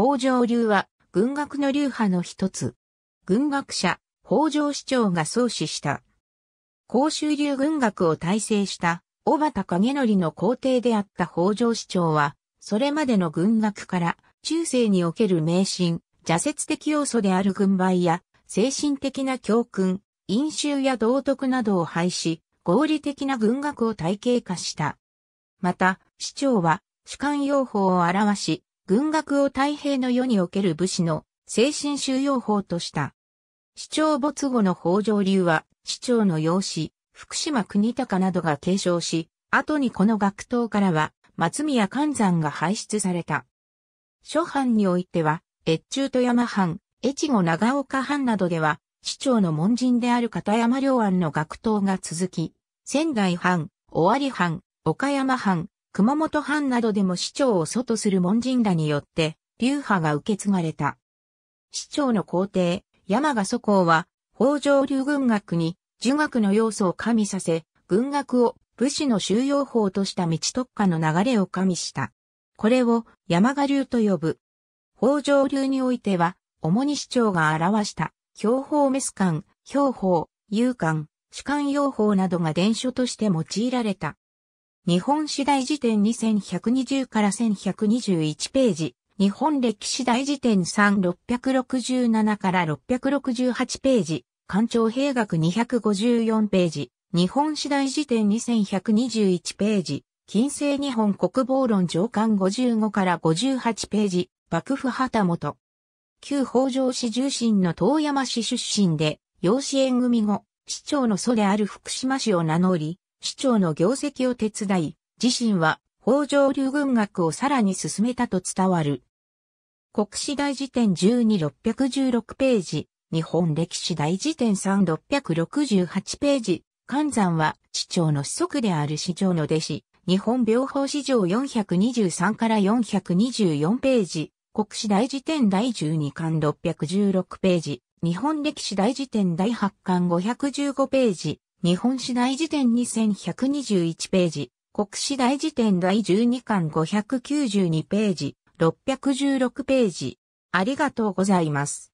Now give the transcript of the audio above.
北条流は、軍学の流派の一つ。軍学者、北条市長が創始した。公衆流軍学を体制した、小畑影則の皇帝であった北条市長は、それまでの軍学から、中世における迷信、邪説的要素である軍配や、精神的な教訓、飲酒や道徳などを廃し、合理的な軍学を体系化した。また、市長は、主観用法を表し、軍学を太平の世における武士の精神収容法とした。市長没後の北条流は、市長の養子、福島国高などが継承し、後にこの学党からは、松宮寛山が排出された。諸藩においては、越中富山藩、越後長岡藩などでは、市長の門人である片山良安の学党が続き、仙台藩、尾張藩、岡山藩、熊本藩などでも市長を祖とする門人らによって、流派が受け継がれた。市長の皇帝、山賀祖公は、北条流軍学に、儒学の要素を加味させ、軍学を武士の収容法とした道特化の流れを加味した。これを山賀流と呼ぶ。北条流においては、主に市長が表した、標法メス官、標法、勇官、主官用法などが伝書として用いられた。日本史大辞典2120から1121ページ、日本歴史大辞典3667から668ページ、官庁兵学254ページ、日本史大辞典2121ページ、近世日本国防論上巻55から58ページ、幕府旗本。旧北条氏重臣の遠山氏出身で、養子縁組後、市長の祖である福島氏を名乗り、市長の業績を手伝い、自身は北条流軍学をさらに進めたと伝わる。国史大辞典12616ページ、日本歴史大辞典3668ページ、関山は市長の子息である市長の弟子、日本病法史上423から424ページ、国史大辞典第12巻616ページ、日本歴史大辞典第8巻515ページ、日本史大辞典2121ページ、国史大辞典第12巻592ページ、616ページ。ありがとうございます。